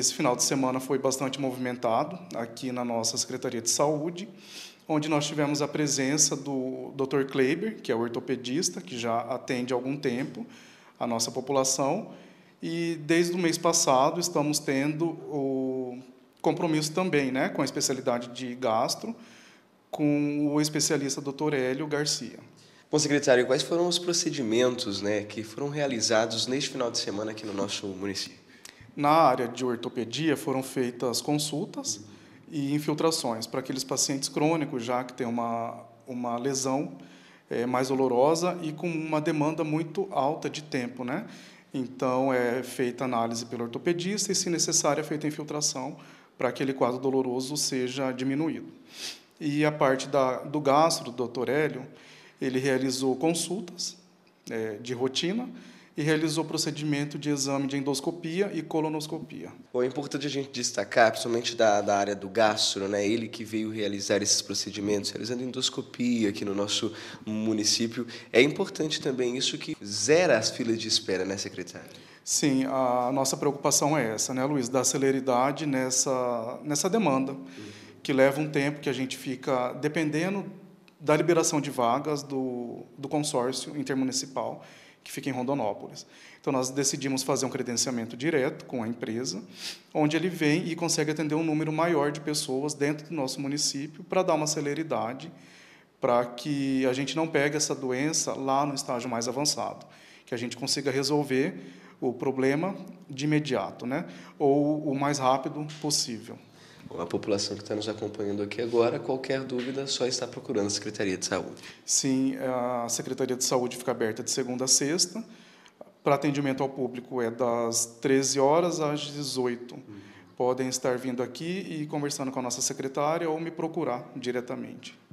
Esse final de semana foi bastante movimentado aqui na nossa Secretaria de Saúde, onde nós tivemos a presença do Dr. Kleiber, que é ortopedista, que já atende há algum tempo a nossa população, e desde o mês passado estamos tendo o compromisso também né, com a especialidade de gastro, com o especialista Dr. Hélio Garcia. Bom, secretário, quais foram os procedimentos né, que foram realizados neste final de semana aqui no nosso município? Na área de ortopedia foram feitas consultas e infiltrações para aqueles pacientes crônicos já que tem uma, uma lesão é, mais dolorosa e com uma demanda muito alta de tempo, né? Então é feita análise pelo ortopedista e, se necessário, é feita infiltração para que aquele quadro doloroso seja diminuído. E a parte da, do gastro, do Dr. Hélio, ele realizou consultas é, de rotina e realizou procedimento de exame de endoscopia e colonoscopia. Bom, é importante a gente destacar, principalmente da, da área do gastro, né? ele que veio realizar esses procedimentos, realizando endoscopia aqui no nosso município. É importante também isso que zera as filas de espera, né, secretário? Sim, a nossa preocupação é essa, né, Luiz? Da celeridade nessa, nessa demanda, que leva um tempo que a gente fica dependendo da liberação de vagas do, do consórcio intermunicipal que fica em Rondonópolis. Então, nós decidimos fazer um credenciamento direto com a empresa, onde ele vem e consegue atender um número maior de pessoas dentro do nosso município para dar uma celeridade, para que a gente não pegue essa doença lá no estágio mais avançado, que a gente consiga resolver o problema de imediato, né? ou o mais rápido possível. Bom, a população que está nos acompanhando aqui agora, qualquer dúvida, só está procurando a Secretaria de Saúde. Sim, é, a Secretaria de Saúde fica aberta de segunda a sexta. Para atendimento ao público é das 13 horas às 18. Uhum. Podem estar vindo aqui e conversando com a nossa secretária ou me procurar diretamente.